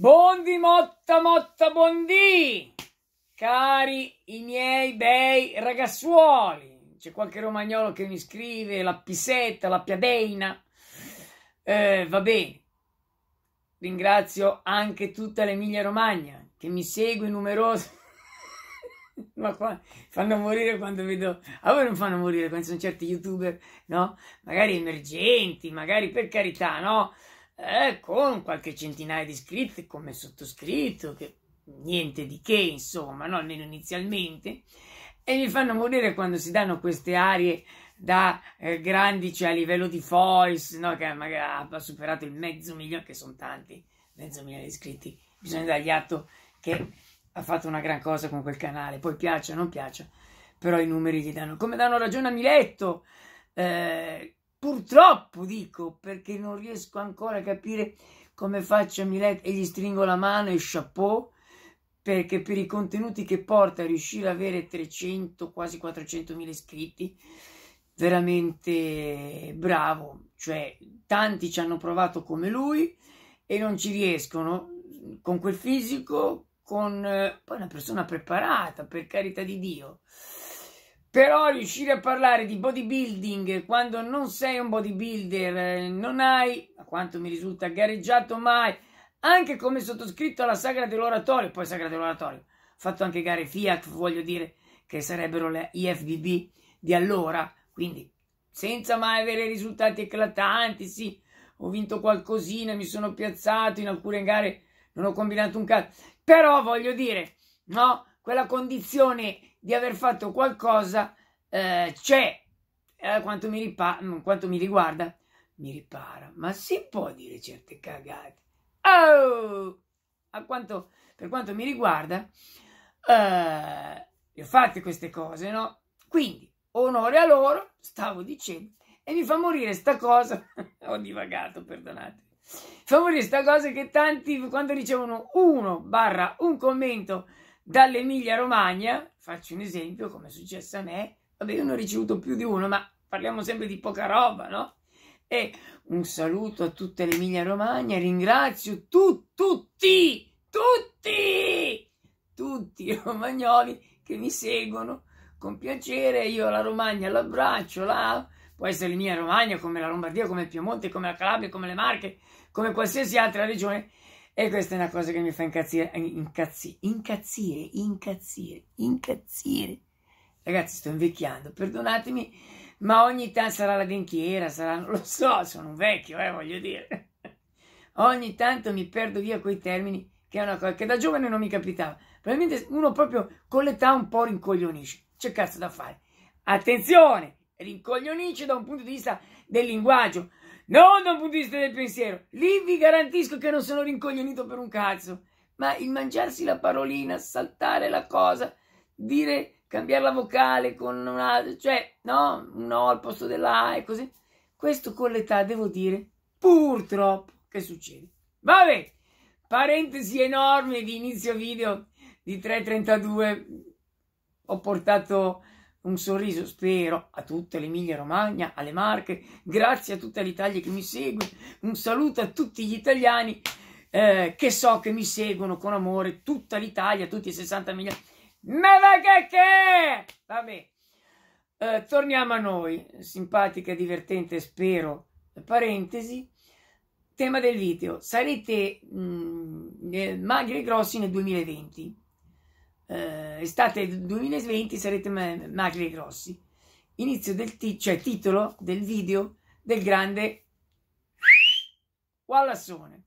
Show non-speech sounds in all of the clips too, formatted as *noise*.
Bondi Motta Motta Bondi! Cari i miei bei ragazzuoli, c'è qualche romagnolo che mi scrive la pisetta, la piadeina. Eh, va bene. Ringrazio anche tutta l'Emilia Romagna che mi segue numerosa. *laughs* Ma qua fanno morire quando vedo. A voi non fanno morire quando sono certi youtuber, no? Magari emergenti, magari per carità, no? eh, con qualche centinaio di iscritti come sottoscritto, che niente di che, insomma, no? almeno inizialmente, e mi fanno morire quando si danno queste arie da eh, grandi, cioè a livello di voice, no? che magari ha superato il mezzo milione, che sono tanti, mezzo milione di iscritti, bisogna dargli atto che ha fatto una gran cosa con quel canale, poi piaccia o non piaccia, però i numeri gli danno, come danno ragione a Miletto, eh, purtroppo dico perché non riesco ancora a capire come faccio Milet e gli stringo la mano e chapeau perché per i contenuti che porta riuscire ad avere 300 quasi 400 mila iscritti veramente bravo cioè tanti ci hanno provato come lui e non ci riescono con quel fisico con eh, poi una persona preparata per carità di Dio però riuscire a parlare di bodybuilding quando non sei un bodybuilder, eh, non hai, a quanto mi risulta, gareggiato mai, anche come sottoscritto alla Sagra dell'Oratorio, poi Sagra dell'Oratorio, fatto anche gare Fiat, voglio dire, che sarebbero le IFBB di allora, quindi senza mai avere risultati eclatanti, sì, ho vinto qualcosina, mi sono piazzato in alcune gare, non ho combinato un cazzo, però voglio dire, no, quella condizione di aver fatto qualcosa eh, c'è, eh, quanto, mi ripa- mm, quanto mi riguarda, mi ripara. Ma si può dire certe cagate. Oh! A quanto, per quanto mi riguarda, eh, le ho fatte queste cose, no? Quindi, onore a loro, stavo dicendo, e mi fa morire sta cosa. *laughs* ho divagato, perdonate. Fa morire sta cosa che tanti, quando ricevono uno barra un commento dall'Emilia Romagna, faccio un esempio come è successo a me, vabbè io ne ho ricevuto più di uno, ma parliamo sempre di poca roba, no? E un saluto a tutta l'Emilia Romagna, ringrazio tu, tutti, tutti, tutti i romagnoli che mi seguono con piacere, io la Romagna l'abbraccio, la può essere l'Emilia Romagna, come la Lombardia, come il Piemonte, come la Calabria, come le Marche, come qualsiasi altra regione e questa è una cosa che mi fa incazzire, incazzire, incazzire, incazzire, incazzire. Ragazzi, sto invecchiando, perdonatemi, ma ogni tanto sarà la benchiera, sarà, non lo so, sono un vecchio, eh, voglio dire. ogni tanto mi perdo via quei termini, che è una cosa che da giovane non mi capitava. Probabilmente uno proprio con l'età un po' rincoglionisce. C'è cazzo da fare. Attenzione, rincoglionisce da un punto di vista del linguaggio, non dal punto di vista del pensiero. Lì vi garantisco che non sono rincoglionito per un cazzo. Ma il mangiarsi la parolina, saltare la cosa, dire cambiare la vocale con una, cioè no, un O al posto della e così. Questo con l'età devo dire, purtroppo, che succede. Vabbè, parentesi enorme di inizio video di 3.32. Ho portato un sorriso, spero, a tutta l'Emilia Romagna, alle Marche, grazie a tutta l'Italia che mi segue, un saluto a tutti gli italiani eh, che so che mi seguono con amore, tutta l'Italia, tutti i 60 milioni. Ma va che che! Vabbè, eh, torniamo a noi, simpatica, divertente, spero, parentesi, tema del video, sarete mh, mm, eh, magri e grossi nel 2020 eh, estate 2020 sarete magri e grossi. Inizio del cioè, titolo del video del grande Wallassone,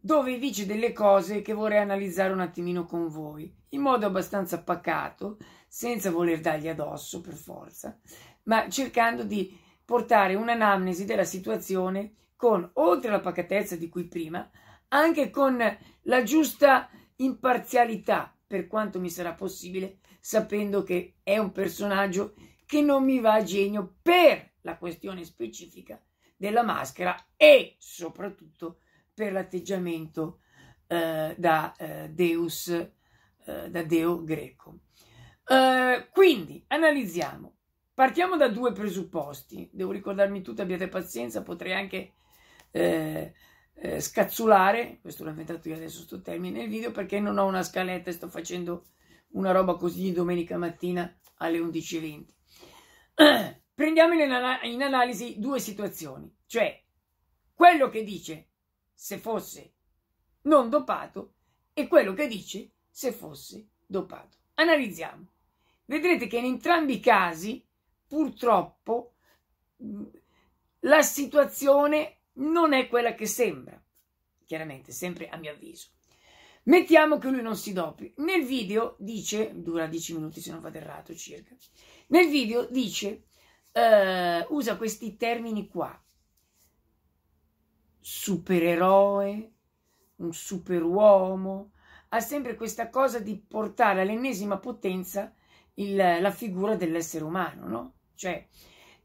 dove dice delle cose che vorrei analizzare un attimino con voi, in modo abbastanza pacato, senza voler dargli addosso per forza, ma cercando di portare un'anamnesi della situazione con, oltre alla pacatezza di cui prima, anche con la giusta imparzialità per quanto mi sarà possibile, sapendo che è un personaggio che non mi va a genio per la questione specifica della maschera e soprattutto per l'atteggiamento eh, da eh, Deus, eh, da Deo greco. Eh, quindi analizziamo. Partiamo da due presupposti. Devo ricordarmi tutto, abbiate pazienza, potrei anche eh, eh, scazzulare, questo l'ho inventato io adesso sto termine nel video, perché non ho una scaletta e sto facendo una roba così di domenica mattina alle 11.20. *clears throat* Prendiamo in, anal- in analisi due situazioni, cioè quello che dice se fosse non dopato e quello che dice se fosse dopato. Analizziamo. Vedrete che in entrambi i casi, purtroppo, la situazione non è quella che sembra, chiaramente, sempre a mio avviso. Mettiamo che lui non si dopi. Nel video dice, dura 10 minuti se non vado errato circa, nel video dice, eh, usa questi termini qua, supereroe, un superuomo, ha sempre questa cosa di portare all'ennesima potenza il, la figura dell'essere umano, no? Cioè,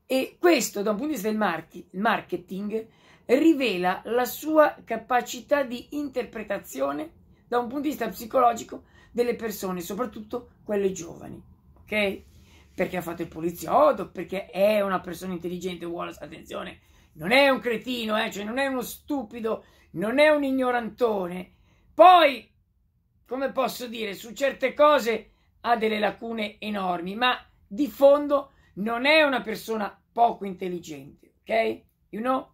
e questo da un punto di vista del marketing rivela la sua capacità di interpretazione da un punto di vista psicologico delle persone, soprattutto quelle giovani, ok? Perché ha fatto il poliziotto, perché è una persona intelligente, Wallace, attenzione, non è un cretino, eh? cioè non è uno stupido, non è un ignorantone. Poi, come posso dire, su certe cose ha delle lacune enormi, ma di fondo non è una persona poco intelligente, ok? You know?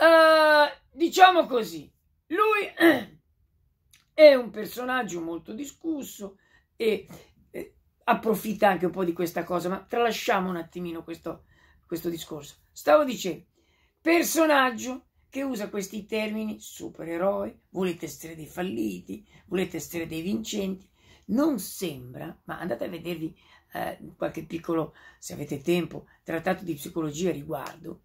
Eh, diciamo così, lui *clears throat* è un personaggio molto discusso e eh, approfitta anche un po' di questa cosa, ma tralasciamo un attimino questo, questo discorso. Stavo dicendo, personaggio che usa questi termini supereroi, volete essere dei falliti, volete essere dei vincenti, non sembra, ma andate a vedervi eh, qualche piccolo, se avete tempo, trattato di psicologia a riguardo,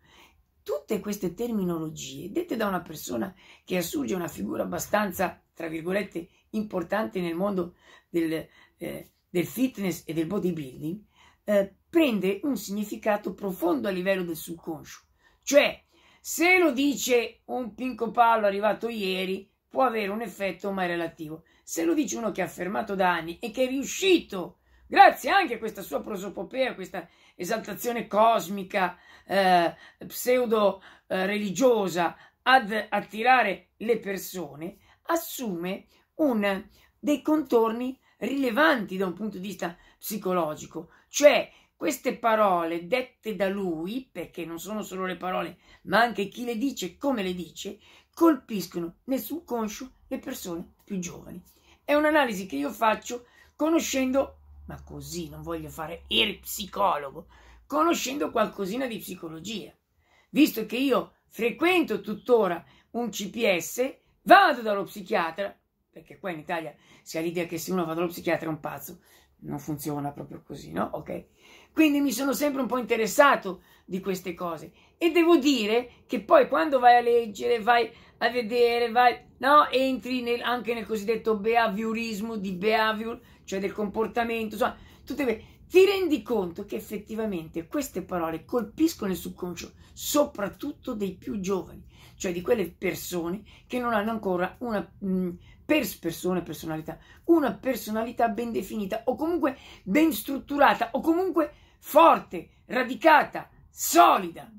tutte queste terminologie dette da una persona che assurge una figura abbastanza, tra virgolette, importante nel mondo del, eh, del fitness e del bodybuilding, eh, prende un significato profondo a livello del subconscio. Cioè, se lo dice un Pinco Pallo arrivato ieri, può avere un effetto mai relativo. Se lo dice uno che ha affermato da anni e che è riuscito, grazie anche a questa sua prosopopea, a questa esaltazione cosmica, eh, pseudo eh, religiosa ad attirare le persone, assume un, dei contorni rilevanti da un punto di vista psicologico, cioè queste parole dette da lui, perché non sono solo le parole, ma anche chi le dice, come le dice, colpiscono nel subconscio le persone più giovani. È un'analisi che io faccio conoscendo ma così non voglio fare il psicologo, conoscendo qualcosina di psicologia. Visto che io frequento tuttora un CPS, vado dallo psichiatra, perché qua in Italia si ha l'idea che se uno va dallo psichiatra è un pazzo, non funziona proprio così, no? Ok? Quindi mi sono sempre un po' interessato di queste cose. E devo dire che poi quando vai a leggere, vai a vedere, vai, no, entri nel, anche nel cosiddetto behaviorismo di behavior, cioè del comportamento, insomma, tutte le, ti rendi conto che effettivamente queste parole colpiscono il subconscio, soprattutto dei più giovani, cioè di quelle persone che non hanno ancora una mm, pers- persona, personalità, una personalità ben definita o comunque ben strutturata o comunque forte, radicata, solida.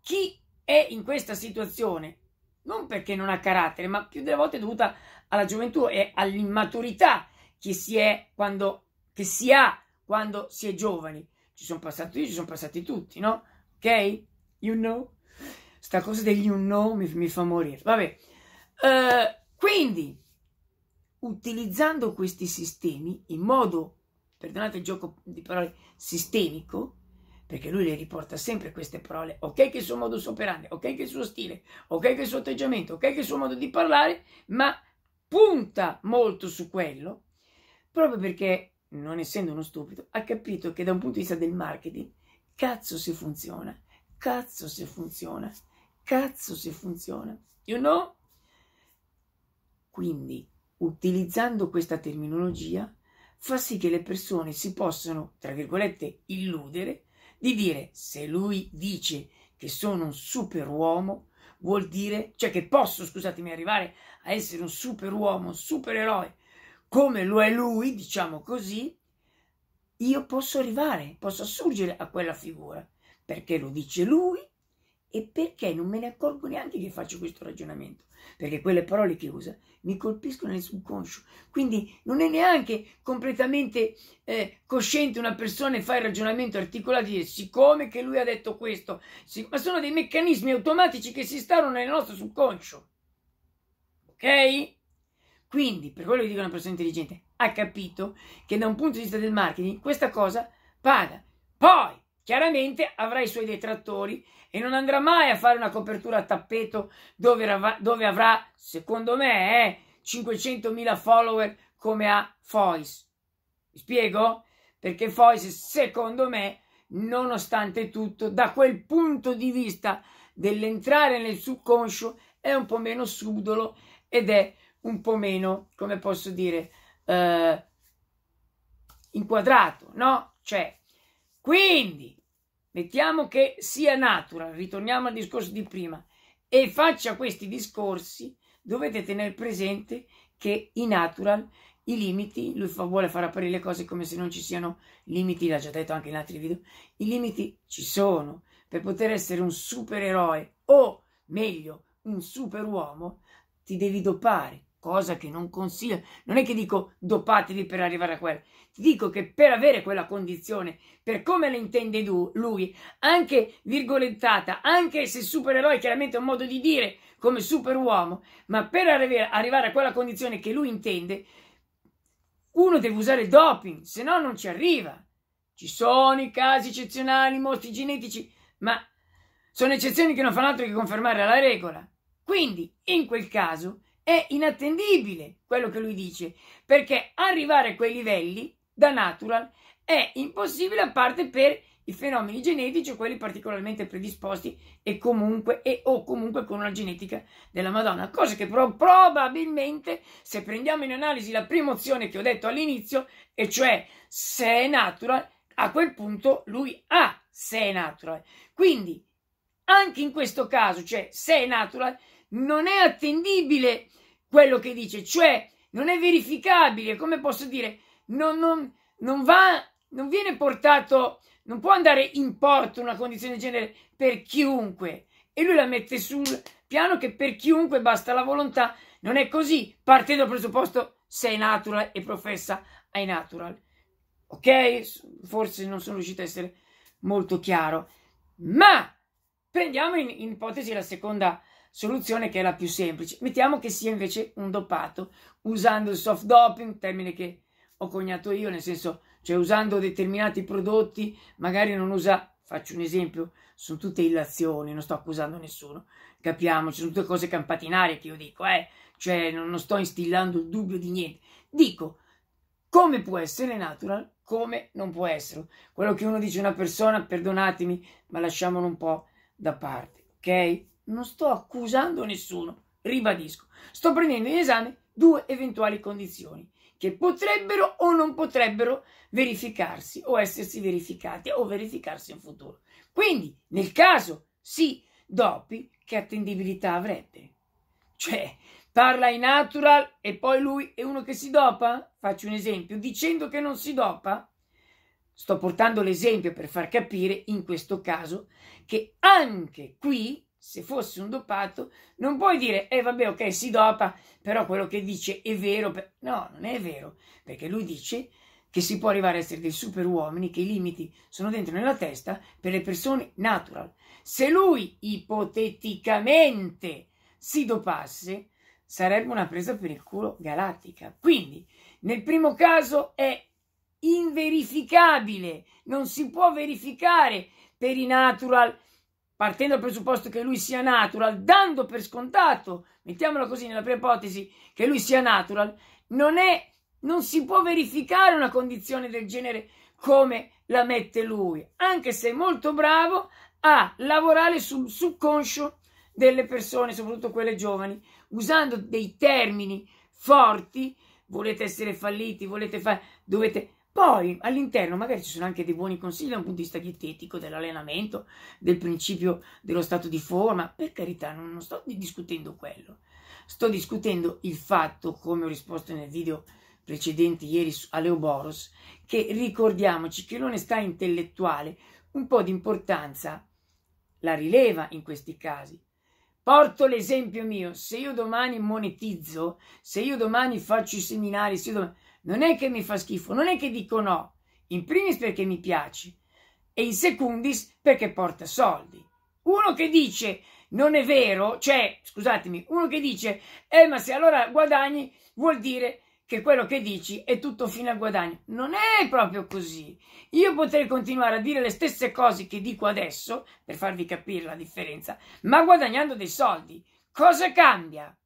Chi è in questa situazione, non perché non ha carattere, ma più delle volte è dovuta alla gioventù e all'immaturità che si è quando che si ha quando si è giovani. Ci sono passati io, ci sono passati tutti, no? Ok? You know? Sta cosa degli you know mi, mi fa morire. Vabbè. Uh, quindi, utilizzando questi sistemi in modo, perdonate il gioco di parole, sistemico, perché lui le riporta sempre queste parole, ok che il suo modo operandi, ok che il suo stile, ok che il suo atteggiamento, ok che il suo modo di parlare, ma punta molto su quello, proprio perché non essendo uno stupido, ha capito che da un punto di vista del marketing, cazzo se funziona, cazzo se funziona, cazzo se funziona, you know? Quindi, utilizzando questa terminologia, fa sì che le persone si possano, tra virgolette, illudere di dire se lui dice che sono un superuomo, vuol dire, cioè che posso, scusatemi, arrivare a essere un superuomo, un supereroe, come lo è lui, diciamo così, io posso arrivare, posso assurgere a quella figura, perché lo dice lui e perché non me ne accorgo neanche che faccio questo ragionamento, perché quelle parole che usa mi colpiscono nel subconscio. Quindi non è neanche completamente eh, cosciente una persona e fa il ragionamento articolato e di siccome che lui ha detto questo, sì, ma sono dei meccanismi automatici che si stanno nel nostro subconscio. Ok? Quindi, per quello che dico una persona intelligente, ha capito che da un punto di vista del marketing questa cosa paga. Poi, chiaramente, avrà i suoi detrattori e non andrà mai a fare una copertura a tappeto dove, av- dove avrà, secondo me, eh, 500.000 follower come a Fois. Mi spiego? Perché Fois, secondo me, nonostante tutto, da quel punto di vista dell'entrare nel subconscio, è un po' meno subdolo ed è un po' meno, come posso dire, eh, inquadrato, no? Cioè, quindi mettiamo che sia natural, ritorniamo al discorso di prima, e faccia questi discorsi, dovete tenere presente che in natural i limiti, lui fa, vuole far apparire le cose come se non ci siano limiti, l'ha già detto anche in altri video, i limiti ci sono, per poter essere un supereroe o meglio un superuomo ti devi dopare, cosa che non consiglio. Non è che dico dopatevi per arrivare a quella. Ti dico che per avere quella condizione, per come la intende lui, anche virgolettata, anche se supereroe chiaramente è un modo di dire come superuomo, ma per arrivare a quella condizione che lui intende, uno deve usare doping, se no non ci arriva. Ci sono i casi eccezionali, mostri genetici, ma sono eccezioni che non fanno altro che confermare la regola. Quindi, in quel caso, è inattendibile quello che lui dice, perché arrivare a quei livelli da natural è impossibile a parte per i fenomeni genetici o quelli particolarmente predisposti e comunque e o comunque con una genetica della Madonna, cosa che però probabilmente se prendiamo in analisi la prima opzione che ho detto all'inizio, e cioè se è natural, a quel punto lui ha se è natural. Quindi anche in questo caso, cioè se è natural, non è attendibile quello che dice, cioè non è verificabile, come posso dire, non, non, non va, non viene portato, non può andare in porto una condizione del genere per chiunque. E lui la mette sul piano che per chiunque basta la volontà. Non è così, partendo dal presupposto sei natural e professa ai natural. Ok? Forse non sono riuscito a essere molto chiaro. Ma prendiamo in, in ipotesi la seconda soluzione che è la più semplice. Mettiamo che sia invece un dopato, usando il soft doping, termine che ho coniato io, nel senso, cioè usando determinati prodotti, magari non usa, faccio un esempio, sono tutte illazioni, non sto accusando nessuno, capiamoci, sono tutte cose campate che io dico, eh, cioè non, non sto instillando il dubbio di niente. Dico, come può essere natural, come non può essere. Quello che uno dice a una persona, perdonatemi, ma lasciamolo un po' da parte, ok? Non sto accusando nessuno, ribadisco. Sto prendendo in esame due eventuali condizioni che potrebbero o non potrebbero verificarsi o essersi verificate o verificarsi in futuro. Quindi, nel caso sì, doppi, che attendibilità avrebbe? Cioè, parla in natural e poi lui è uno che si dopa? Faccio un esempio, dicendo che non si dopa? Sto portando l'esempio per far capire in questo caso che anche qui se fosse un dopato, non puoi dire, eh vabbè, ok, si dopa, però quello che dice è vero. No, non è vero, perché lui dice che si può arrivare a essere dei super uomini, che i limiti sono dentro nella testa per le persone natural. Se lui ipoteticamente si dopasse, sarebbe una presa per il culo galattica. Quindi, nel primo caso è inverificabile, non si può verificare per i natural partendo dal presupposto che lui sia natural, dando per scontato, mettiamola così nella prima ipotesi, che lui sia natural, non, è, non si può verificare una condizione del genere come la mette lui, anche se è molto bravo a lavorare sul subconscio delle persone, soprattutto quelle giovani, usando dei termini forti, volete essere falliti, volete fare, dovete poi all'interno magari ci sono anche dei buoni consigli da un punto di vista dietetico, dell'allenamento, del principio dello stato di forma. Per carità, non, non sto discutendo quello. Sto discutendo il fatto, come ho risposto nel video precedente ieri a Leoboros, che ricordiamoci che l'onestà intellettuale un po' di importanza la rileva in questi casi. Porto l'esempio mio, se io domani monetizzo, se io domani faccio i seminari, se io domani non è che mi fa schifo, non è che dico no. In primis perché mi piace e in secundis perché porta soldi. Uno che dice non è vero, cioè, scusatemi, uno che dice eh ma se allora guadagni vuol dire che quello che dici è tutto fino a guadagno. Non è proprio così. Io potrei continuare a dire le stesse cose che dico adesso, per farvi capire la differenza, ma guadagnando dei soldi. Cosa cambia?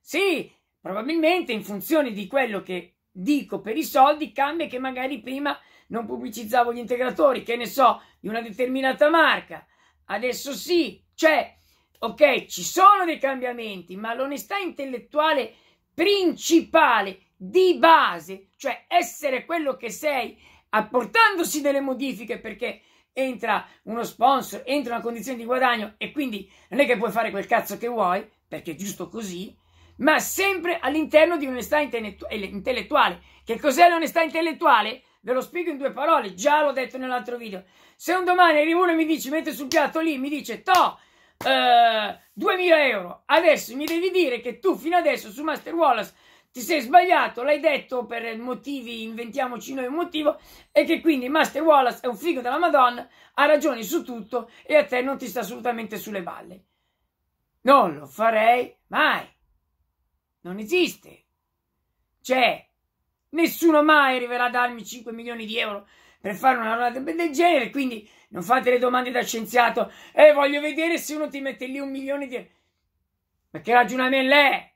Sì, probabilmente in funzione di quello che dico per i soldi cambia che magari prima non pubblicizzavo gli integratori, che ne so, di una determinata marca. Adesso sì, cioè, ok, ci sono dei cambiamenti, ma l'onestà intellettuale principale, di base, cioè essere quello che sei, apportandosi delle modifiche perché entra uno sponsor, entra una condizione di guadagno e quindi non è che puoi fare quel cazzo che vuoi, perché è giusto così, ma sempre all'interno di un'onestà eh, intellettuale. Che cos'è l'onestà intellettuale? Ve lo spiego in due parole, già l'ho detto nell'altro video. Se un domani arriva uno e mi dice, mette sul piatto lì, mi dice, to, eh, 2000 euro, adesso mi devi dire che tu fino adesso su Master Wallace ti sei sbagliato, l'hai detto per motivi, inventiamoci noi un motivo, e che quindi Master Wallace è un figo della Madonna, ha ragione su tutto e a te non ti sta assolutamente sulle balle. Non lo farei mai. Non esiste. Cioè, nessuno mai arriverà a darmi 5 milioni di euro per fare una roba del genere, quindi non fate le domande da scienziato. E eh, voglio vedere se uno ti mette lì un milione di... euro. Ma che ragionamento è?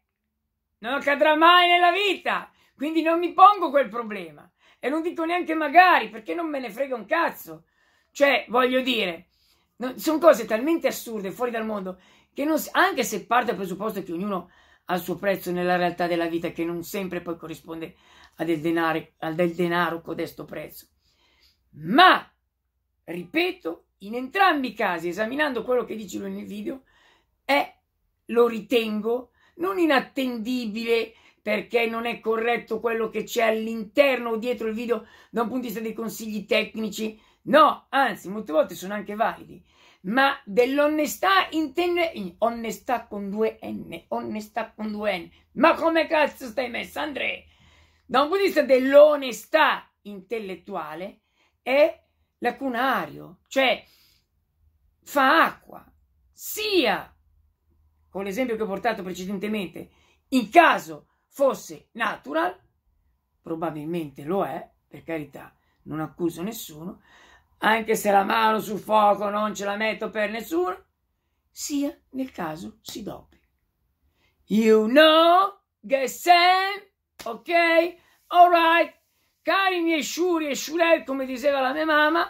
Non accadrà mai nella vita! Quindi non mi pongo quel problema. E non dico neanche magari, perché non me ne frega un cazzo. Cioè, voglio dire, sono cose talmente assurde, fuori dal mondo, che non, anche se parte dal presupposto che ognuno al suo prezzo nella realtà della vita che non sempre poi corrisponde a del denaro, a del denaro codesto prezzo. Ma, ripeto, in entrambi i casi, esaminando quello che dice lui nel video, è, lo ritengo, non inattendibile perché non è corretto quello che c'è all'interno o dietro il video da un punto di vista dei consigli tecnici. No, anzi, molte volte sono anche validi ma dell'onestà intende onestà con due N, onestà con due N. Ma come cazzo stai messa, Andrea? Da un punto di vista dell'onestà intellettuale è lacunario, cioè fa acqua, sia con l'esempio che ho portato precedentemente, in caso fosse natural, probabilmente lo è, per carità, non accuso nessuno, anche se la mano sul fuoco non ce la metto per nessuno, sia nel caso si dopi. You know, Gessen, ok, alright, cari miei sciuri e sciurel, come diceva la mia mamma,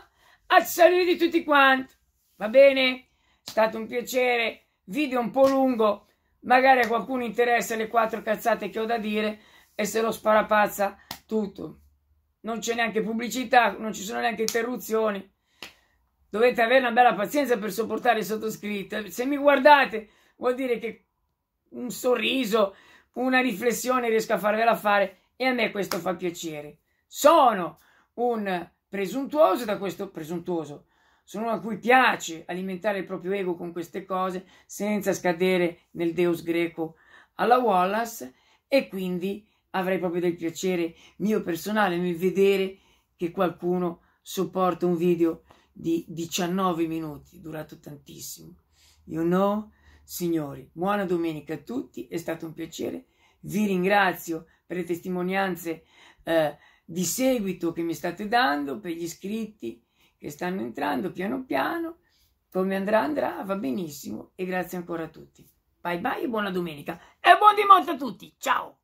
a saluti tutti quanti, va bene? È stato un piacere, video un po' lungo, magari a qualcuno interessa le quattro cazzate che ho da dire e se lo sparapazza tutto non c'è neanche pubblicità, non ci sono neanche interruzioni. Dovete avere una bella pazienza per sopportare il sottoscritto. Se mi guardate, vuol dire che un sorriso, una riflessione riesco a farvela fare e a me questo fa piacere. Sono un presuntuoso da questo presuntuoso. Sono uno a cui piace alimentare il proprio ego con queste cose senza scadere nel deus greco alla Wallace e quindi avrei proprio del piacere mio personale nel vedere che qualcuno sopporta un video di 19 minuti, durato tantissimo. You know, signori, buona domenica a tutti, è stato un piacere. Vi ringrazio per le testimonianze eh, di seguito che mi state dando, per gli iscritti che stanno entrando piano piano. Come andrà andrà, va benissimo e grazie ancora a tutti. Bye bye buona domenica e buon dimonte a tutti. Ciao!